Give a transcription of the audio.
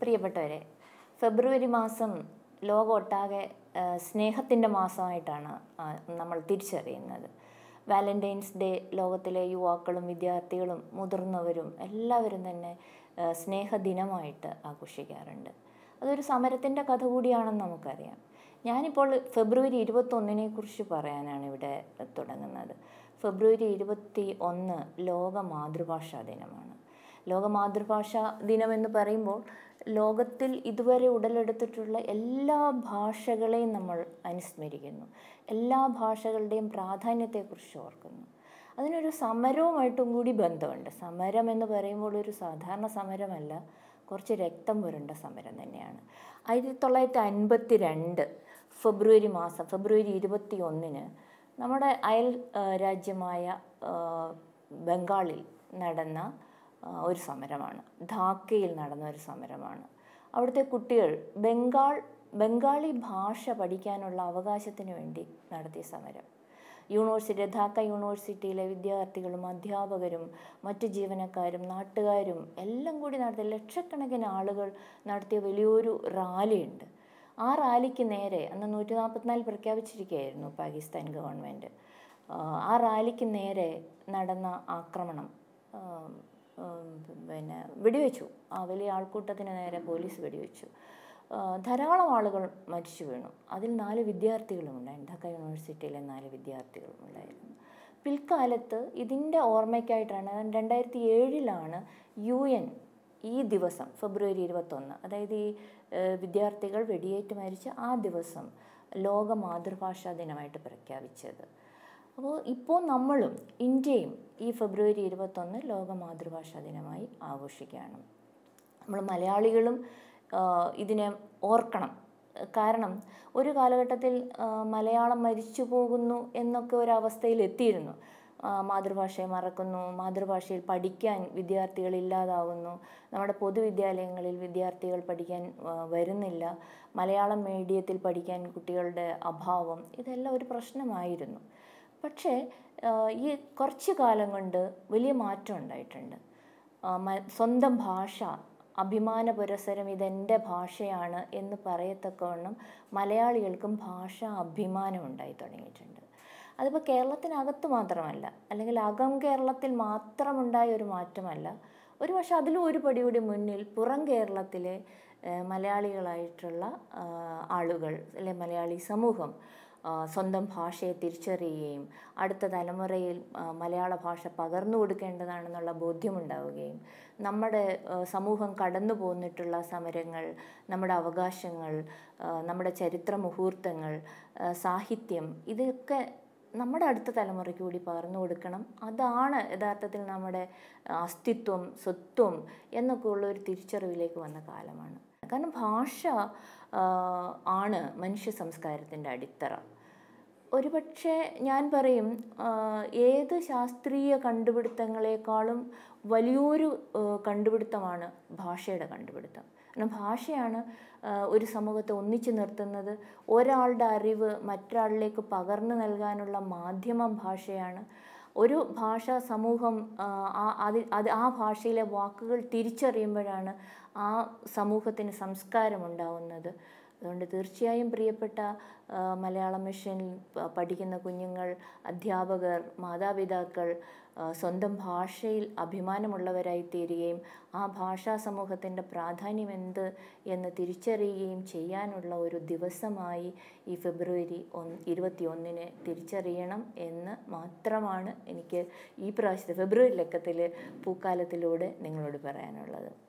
പ്രിയപ്പെട്ടവരെ ഫെബ്രുവരി മാസം ലോകമൊട്ടാകെ സ്നേഹത്തിൻ്റെ മാസമായിട്ടാണ് നമ്മൾ തിരിച്ചറിയുന്നത് വാലൻ്റൈൻസ് ഡേ ലോകത്തിലെ യുവാക്കളും വിദ്യാർത്ഥികളും മുതിർന്നവരും എല്ലാവരും തന്നെ സ്നേഹദിനമായിട്ട് ആഘോഷിക്കാറുണ്ട് അതൊരു സമരത്തിൻ്റെ കഥ കൂടിയാണെന്ന് നമുക്കറിയാം ഞാനിപ്പോൾ ഫെബ്രുവരി ഇരുപത്തൊന്നിനെ കുറിച്ച് പറയാനാണ് ഇവിടെ തുടങ്ങുന്നത് ഫെബ്രുവരി ഇരുപത്തി ഒന്ന് ലോക മാതൃഭാഷാ ദിനമാണ് ലോക മാതൃഭാഷാ ദിനമെന്ന് പറയുമ്പോൾ ലോകത്തിൽ ഇതുവരെ ഉടലെടുത്തിട്ടുള്ള എല്ലാ ഭാഷകളെയും നമ്മൾ അനുസ്മരിക്കുന്നു എല്ലാ ഭാഷകളുടെയും പ്രാധാന്യത്തെക്കുറിച്ച് ഓർക്കുന്നു അതിനൊരു സമരവുമായിട്ടും കൂടി ബന്ധമുണ്ട് സമരം എന്ന് പറയുമ്പോൾ ഒരു സാധാരണ സമരമല്ല കുറച്ച് രക്തം വരേണ്ട സമരം തന്നെയാണ് ആയിരത്തി തൊള്ളായിരത്തി അൻപത്തി രണ്ട് ഫെബ്രുവരി മാസം ഫെബ്രുവരി ഇരുപത്തി ഒന്നിന് നമ്മുടെ അയൽ രാജ്യമായ ബംഗാളിൽ നടന്ന ഒരു സമരമാണ് ധാക്കയിൽ നടന്ന ഒരു സമരമാണ് അവിടുത്തെ കുട്ടികൾ ബംഗാൾ ബംഗാളി ഭാഷ പഠിക്കാനുള്ള അവകാശത്തിന് വേണ്ടി നടത്തിയ സമരം യൂണിവേഴ്സിറ്റി ധാക്ക യൂണിവേഴ്സിറ്റിയിലെ വിദ്യാർത്ഥികളും അധ്യാപകരും മറ്റ് ജീവനക്കാരും നാട്ടുകാരും എല്ലാം കൂടി നടത്തിയ ലക്ഷക്കണക്കിന് ആളുകൾ നടത്തിയ വലിയൊരു റാലിയുണ്ട് ആ റാലിക്ക് നേരെ അന്ന് നൂറ്റി നാൽപ്പത്തിനാല് പ്രഖ്യാപിച്ചിരിക്കുകയായിരുന്നു പാകിസ്ഥാൻ ഗവൺമെൻറ് ആ റാലിക്ക് നേരെ നടന്ന ആക്രമണം പിന്നെ വെടിവെച്ചു ആ വലിയ ആൾക്കൂട്ടത്തിന് നേരെ പോലീസ് വെടിവെച്ചു ധാരാളം ആളുകൾ മരിച്ചു വീണു അതിൽ നാല് വിദ്യാർത്ഥികളും ഉണ്ടായിരുന്നു ധക്ക യൂണിവേഴ്സിറ്റിയിലെ നാല് വിദ്യാർത്ഥികളും ഉണ്ടായിരുന്നു പിൽക്കാലത്ത് ഇതിൻ്റെ ഓർമ്മയ്ക്കായിട്ടാണ് രണ്ടായിരത്തി ഏഴിലാണ് യു എൻ ഈ ദിവസം ഫെബ്രുവരി ഇരുപത്തൊന്ന് അതായത് ഈ വിദ്യാർത്ഥികൾ വെടിയേറ്റ് മരിച്ച ആ ദിവസം ലോക മാതൃഭാഷാ ദിനമായിട്ട് പ്രഖ്യാപിച്ചത് അപ്പോൾ ഇപ്പോൾ നമ്മളും ഇന്ത്യയും ഈ ഫെബ്രുവരി ഇരുപത്തൊന്ന് ലോക മാതൃഭാഷാ ദിനമായി ആഘോഷിക്കുകയാണ് നമ്മൾ മലയാളികളും ഇതിനെ ഓർക്കണം കാരണം ഒരു കാലഘട്ടത്തിൽ മലയാളം മരിച്ചു പോകുന്നു എന്നൊക്കെ ഒരവസ്ഥയിൽ എത്തിയിരുന്നു മാതൃഭാഷയെ മറക്കുന്നു മാതൃഭാഷയിൽ പഠിക്കാൻ വിദ്യാർത്ഥികൾ ഇല്ലാതാവുന്നു നമ്മുടെ പൊതുവിദ്യാലയങ്ങളിൽ വിദ്യാർത്ഥികൾ പഠിക്കാൻ വരുന്നില്ല മലയാളം മീഡിയത്തിൽ പഠിക്കാൻ കുട്ടികളുടെ അഭാവം ഇതെല്ലാം ഒരു പ്രശ്നമായിരുന്നു പക്ഷേ ഈ കുറച്ച് കാലം കൊണ്ട് വലിയ മാറ്റം ഉണ്ടായിട്ടുണ്ട് സ്വന്തം ഭാഷ അഭിമാന പുരസരം ഇതെൻ്റെ ഭാഷയാണ് എന്ന് പറയത്തക്കവണ്ണം മലയാളികൾക്കും ഭാഷാ അഭിമാനം ഉണ്ടായി തുടങ്ങിയിട്ടുണ്ട് അതിപ്പോൾ കേരളത്തിനകത്ത് മാത്രമല്ല അല്ലെങ്കിൽ അകം കേരളത്തിൽ മാത്രമുണ്ടായ ഒരു മാറ്റമല്ല ഒരു പക്ഷേ അതിലും ഒരു പടി കൂടി മുന്നിൽ പുറം കേരളത്തിലെ മലയാളികളായിട്ടുള്ള ആളുകൾ അല്ലെ മലയാളി സമൂഹം സ്വന്തം ഭാഷയെ തിരിച്ചറിയുകയും അടുത്ത തലമുറയിൽ മലയാള ഭാഷ പകർന്നു കൊടുക്കേണ്ടതാണെന്നുള്ള ബോധ്യമുണ്ടാവുകയും നമ്മുടെ സമൂഹം കടന്നു പോന്നിട്ടുള്ള സമരങ്ങൾ നമ്മുടെ അവകാശങ്ങൾ നമ്മുടെ ചരിത്ര മുഹൂർത്തങ്ങൾ സാഹിത്യം ഇതൊക്കെ നമ്മുടെ അടുത്ത തലമുറയ്ക്ക് കൂടി പകർന്നു കൊടുക്കണം അതാണ് യഥാർത്ഥത്തിൽ നമ്മുടെ അസ്തിത്വം സ്വത്വം എന്നൊക്കെ ഉള്ള ഒരു തിരിച്ചറിവിലേക്ക് വന്ന കാലമാണ് കാരണം ഭാഷ ആണ് മനുഷ്യ സംസ്കാരത്തിൻ്റെ അടിത്തറ ഒരുപക്ഷെ ഞാൻ പറയും ഏത് ശാസ്ത്രീയ കണ്ടുപിടുത്തങ്ങളെക്കാളും വലിയൊരു കണ്ടുപിടുത്തമാണ് ഭാഷയുടെ കണ്ടുപിടുത്തം കാരണം ഭാഷയാണ് ഒരു സമൂഹത്തെ ഒന്നിച്ചു നിർത്തുന്നത് ഒരാളുടെ അറിവ് മറ്റൊരാളിലേക്ക് പകർന്നു നൽകാനുള്ള മാധ്യമം ഭാഷയാണ് ഒരു ഭാഷാ സമൂഹം അത് ആ ഭാഷയിലെ വാക്കുകൾ തിരിച്ചറിയുമ്പോഴാണ് ആ സമൂഹത്തിന് സംസ്കാരം ഉണ്ടാവുന്നത് അതുകൊണ്ട് തീർച്ചയായും പ്രിയപ്പെട്ട മലയാളം മിഷൻ പഠിക്കുന്ന കുഞ്ഞുങ്ങൾ അധ്യാപകർ മാതാപിതാക്കൾ സ്വന്തം ഭാഷയിൽ അഭിമാനമുള്ളവരായി തീരുകയും ആ ഭാഷാ സമൂഹത്തിൻ്റെ പ്രാധാന്യം എന്ത് എന്ന് തിരിച്ചറിയുകയും ചെയ്യാനുള്ള ഒരു ദിവസമായി ഈ ഫെബ്രുവരി ഒന്ന് ഇരുപത്തി ഒന്നിന് തിരിച്ചറിയണം എന്ന് മാത്രമാണ് എനിക്ക് ഈ പ്രാവശ്യത്തെ ഫെബ്രുവരി ലക്കത്തിൽ പൂക്കാലത്തിലൂടെ നിങ്ങളോട് പറയാനുള്ളത്